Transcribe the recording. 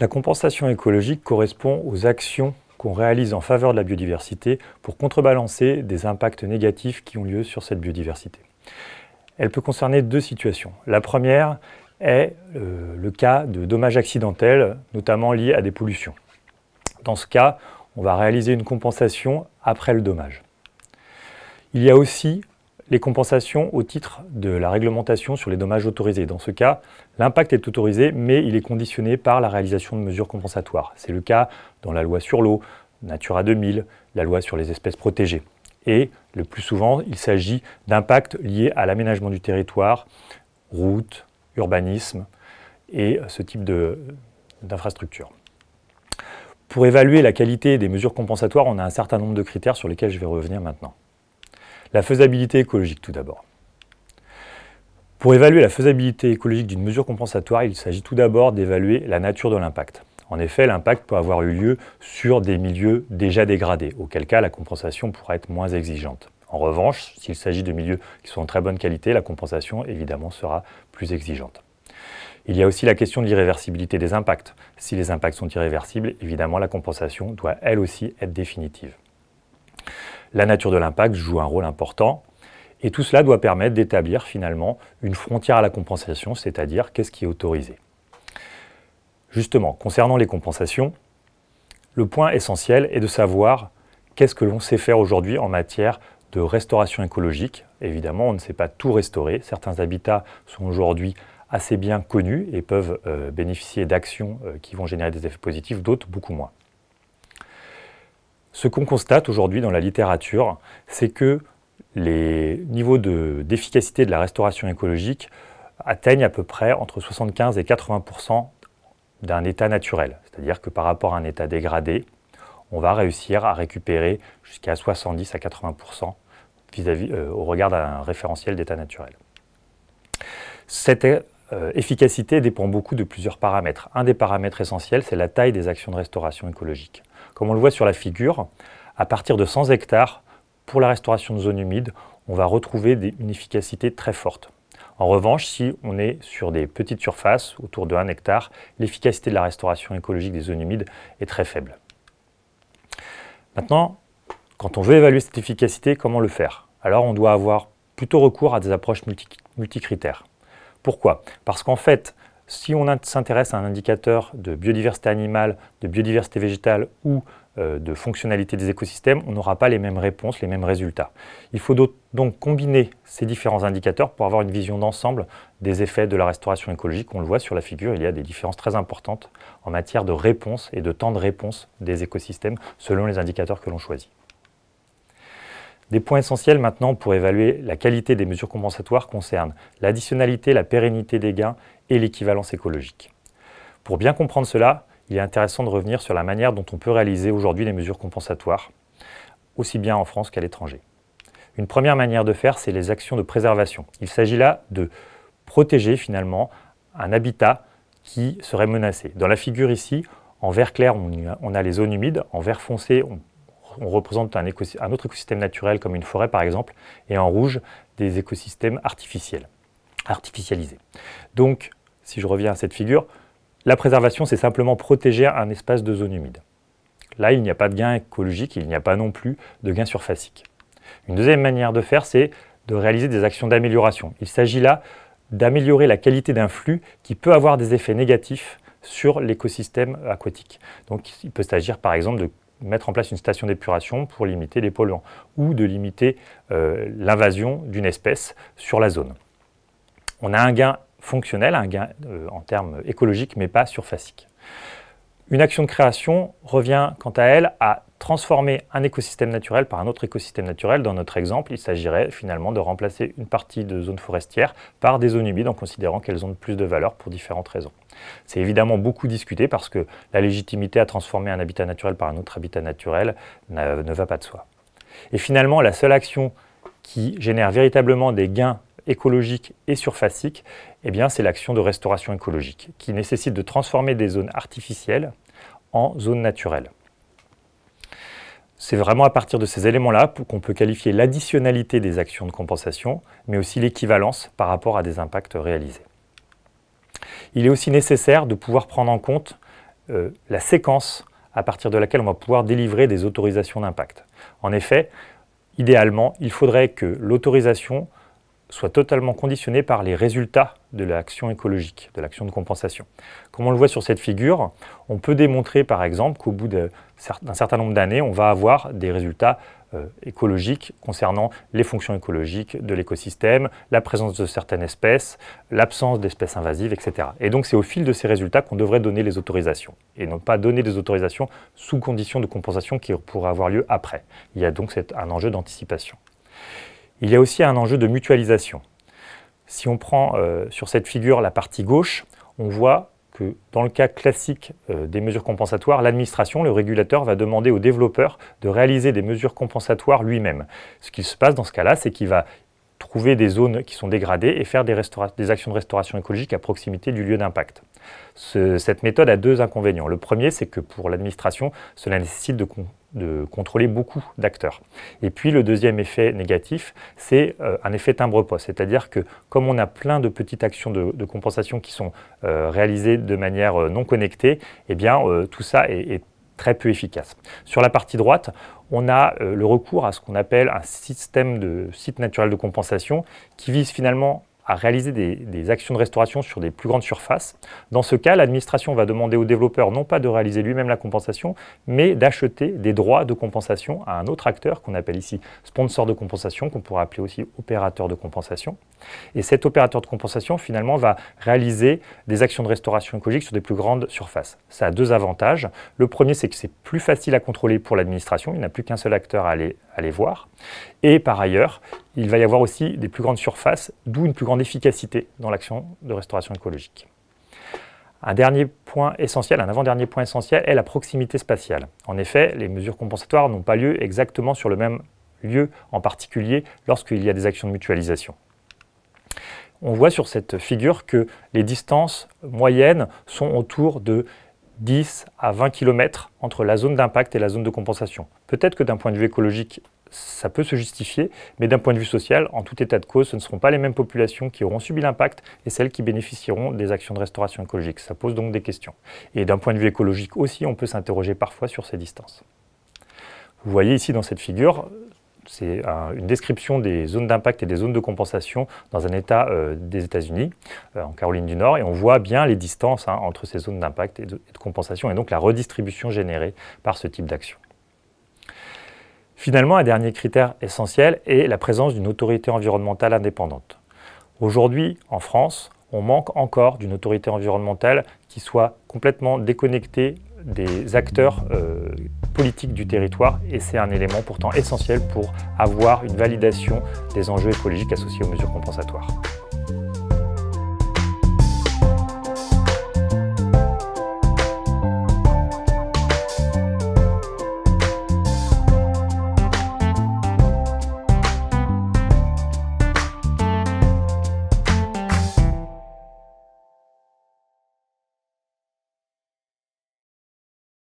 La compensation écologique correspond aux actions qu'on réalise en faveur de la biodiversité pour contrebalancer des impacts négatifs qui ont lieu sur cette biodiversité. Elle peut concerner deux situations. La première est euh, le cas de dommages accidentels, notamment liés à des pollutions. Dans ce cas, on va réaliser une compensation après le dommage. Il y a aussi les compensations au titre de la réglementation sur les dommages autorisés. Dans ce cas, l'impact est autorisé, mais il est conditionné par la réalisation de mesures compensatoires. C'est le cas dans la loi sur l'eau, Natura 2000, la loi sur les espèces protégées. Et le plus souvent, il s'agit d'impacts liés à l'aménagement du territoire, routes, urbanisme et ce type d'infrastructures. Pour évaluer la qualité des mesures compensatoires, on a un certain nombre de critères sur lesquels je vais revenir maintenant. La faisabilité écologique tout d'abord. Pour évaluer la faisabilité écologique d'une mesure compensatoire, il s'agit tout d'abord d'évaluer la nature de l'impact. En effet, l'impact peut avoir eu lieu sur des milieux déjà dégradés, auquel cas la compensation pourra être moins exigeante. En revanche, s'il s'agit de milieux qui sont en très bonne qualité, la compensation évidemment sera plus exigeante. Il y a aussi la question de l'irréversibilité des impacts. Si les impacts sont irréversibles, évidemment la compensation doit elle aussi être définitive la nature de l'impact joue un rôle important. Et tout cela doit permettre d'établir finalement une frontière à la compensation, c'est-à-dire qu'est-ce qui est autorisé. Justement, concernant les compensations, le point essentiel est de savoir qu'est-ce que l'on sait faire aujourd'hui en matière de restauration écologique. Évidemment, on ne sait pas tout restaurer. Certains habitats sont aujourd'hui assez bien connus et peuvent euh, bénéficier d'actions euh, qui vont générer des effets positifs, d'autres beaucoup moins. Ce qu'on constate aujourd'hui dans la littérature, c'est que les niveaux d'efficacité de, la restauration écologique atteignent à peu près entre 75 et 80 d'un état naturel. C'est-à-dire que par rapport à un état dégradé, on va réussir à récupérer jusqu'à 70 à 80 vis-à-vis euh, au regard d'un référentiel d'état naturel. L'efficacité euh, efficacité dépend beaucoup de plusieurs paramètres. Un des paramètres essentiels, c'est la taille des actions de restauration écologique. Comme on le voit sur la figure, à partir de 100 hectares, pour la restauration de zones humides, on va retrouver une efficacité très forte. En revanche, si on est sur des petites surfaces, autour de 1 hectare, l'efficacité de la restauration écologique des zones humides est très faible. Maintenant, quand on veut évaluer cette efficacité, comment le faire Alors on doit avoir plutôt recours à des approches multicritères. Pourquoi Parce qu'en fait, si on s'intéresse à un indicateur de biodiversité animale, de biodiversité végétale ou euh, de fonctionnalité des écosystèmes, on n'aura pas les mêmes réponses, les mêmes résultats. Il faut donc combiner ces différents indicateurs pour avoir une vision d'ensemble des effets de la restauration écologique. On le voit sur la figure, il y a des différences très importantes en matière de réponse et de temps de réponse des écosystèmes selon les indicateurs que l'on choisit. Des points essentiels maintenant pour évaluer la qualité des mesures compensatoires concernent l'additionnalité, la pérennité des gains et l'équivalence écologique. Pour bien comprendre cela, il est intéressant de revenir sur la manière dont on peut réaliser aujourd'hui les mesures compensatoires, aussi bien en France qu'à l'étranger. Une première manière de faire, c'est les actions de préservation. Il s'agit là de protéger finalement un habitat qui serait menacé. Dans la figure ici, en vert clair, on a les zones humides, en vert foncé, on on représente un, autre écosystème naturel comme une forêt par exemple, et en rouge des écosystèmes artificiels, artificialisés. Donc, si je reviens à cette figure, la préservation, c'est simplement protéger un espace de zone humide. Là, il n'y a pas de gain écologique, il n'y a pas non plus de gain surfacique. Une deuxième manière de faire, c'est de réaliser des actions d'amélioration. Il s'agit là d'améliorer la qualité d'un flux qui peut avoir des effets négatifs sur l'écosystème aquatique. Donc il peut s'agir par exemple de mettre en place une station d'épuration pour limiter les polluants ou de limiter euh, l'invasion d'une espèce sur la zone. On a un gain fonctionnel, un gain euh, en termes écologiques, mais pas surfacique. Une action de création revient quant à elle à transformer un écosystème naturel par un autre écosystème naturel. Dans notre exemple, il s'agirait finalement de remplacer une partie de zones forestière par des zones humides en considérant qu'elles ont de plus de valeur pour différentes raisons. C'est évidemment beaucoup discuté parce que la légitimité à transformer un habitat naturel par un autre habitat naturel ne va pas de soi. Et finalement, la seule action qui génère véritablement des gains écologiques et surfaciques, eh bien, c'est l'action de restauration écologique, qui nécessite de transformer des zones artificielles en zones naturelles. C'est vraiment à partir de ces éléments-là qu'on peut qualifier l'additionnalité des actions de compensation, mais aussi l'équivalence par rapport à des impacts réalisés. Il est aussi nécessaire de pouvoir prendre en compte euh, la séquence à partir de laquelle on va pouvoir délivrer des autorisations d'impact. En effet, idéalement, il faudrait que l'autorisation soit totalement conditionné par les résultats de l'action écologique, de l'action de compensation. Comme on le voit sur cette figure, on peut démontrer par exemple qu'au bout d'un certain nombre d'années, on va avoir des résultats euh, écologiques concernant les fonctions écologiques de l'écosystème, la présence de certaines espèces, l'absence d'espèces invasives, etc. Et donc c'est au fil de ces résultats qu'on devrait donner les autorisations, et non pas donner des autorisations sous condition de compensation qui pourraient avoir lieu après. Il y a donc un enjeu d'anticipation. Il y a aussi un enjeu de mutualisation. Si on prend euh, sur cette figure la partie gauche, on voit que dans le cas classique euh, des mesures compensatoires, l'administration, le régulateur, va demander au développeur de réaliser des mesures compensatoires lui-même. Ce qui se passe dans ce cas-là, c'est qu'il va trouver des zones qui sont dégradées et faire des, des actions de restauration écologique à proximité du lieu d'impact. cette méthode a deux inconvénients. Le premier, c'est que pour l'administration, cela nécessite de, contrôler beaucoup d'acteurs. Et puis le deuxième effet négatif, c'est euh, un effet timbre-poste, c'est-à-dire que comme on a plein de petites actions de, compensation qui sont euh, réalisées de manière euh, non connectée, eh bien tout ça est, est très peu efficace. Sur la partie droite, on a euh, le recours à ce qu'on appelle un système de site naturel de compensation qui vise finalement à réaliser des, actions de restauration sur des plus grandes surfaces. Dans ce cas, l'administration va demander au développeur non pas de réaliser lui-même la compensation, mais d'acheter des droits de compensation à un autre acteur qu'on appelle ici sponsor de compensation, qu'on pourrait appeler aussi opérateur de compensation. Et cet opérateur de compensation, finalement, va réaliser des actions de restauration écologique sur des plus grandes surfaces. Ça a deux avantages. Le premier, c'est que c'est plus facile à contrôler pour l'administration. Il n'a plus qu'un seul acteur à aller aller voir. Et par ailleurs, il va y avoir aussi des plus grandes surfaces, d'où une plus grande efficacité dans l'action de restauration écologique. Un dernier point essentiel, un avant-dernier point essentiel est la proximité spatiale. En effet, les mesures compensatoires n'ont pas lieu exactement sur le même lieu en particulier lorsqu'il y a des actions de mutualisation. On voit sur cette figure que les distances moyennes sont autour de 10 à 20 km entre la zone d'impact et la zone de compensation. Peut-être que d'un point de vue écologique, ça peut se justifier, mais d'un point de vue social, en tout état de cause, ce ne seront pas les mêmes populations qui auront subi l'impact et celles qui bénéficieront des actions de restauration écologique. Ça pose donc des questions. Et d'un point de vue écologique aussi, on peut s'interroger parfois sur ces distances. Vous voyez ici dans cette figure c'est une description des zones d'impact et des zones de compensation dans un État euh, des États-Unis, euh, en Caroline du Nord, et on voit bien les distances hein, entre ces zones d'impact et, de compensation, et donc la redistribution générée par ce type d'action. Finalement, un dernier critère essentiel est la présence d'une autorité environnementale indépendante. Aujourd'hui, en France, on manque encore d'une autorité environnementale qui soit complètement déconnectée des acteurs euh, politique du territoire et c'est un élément pourtant essentiel pour avoir une validation des enjeux écologiques associés aux mesures compensatoires.